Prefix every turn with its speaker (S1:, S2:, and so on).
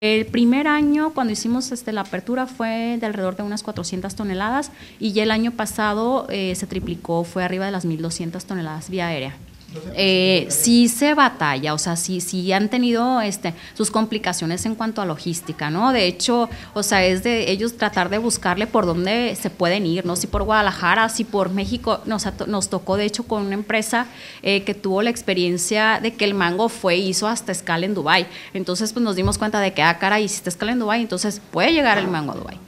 S1: El primer año, cuando hicimos este, la apertura, fue de alrededor de unas 400 toneladas y ya el año pasado eh, se triplicó, fue arriba de las 1.200 toneladas vía aérea. Eh, sí se batalla, o sea, sí, sí han tenido este, sus complicaciones en cuanto a logística, ¿no? De hecho, o sea, es de ellos tratar de buscarle por dónde se pueden ir, ¿no? Si por Guadalajara, si por México, nos, nos tocó de hecho con una empresa eh, que tuvo la experiencia de que el mango fue, hizo hasta escala en Dubai, entonces pues nos dimos cuenta de que, ah, cara, hiciste escala en Dubai, entonces puede llegar el mango a Dubai.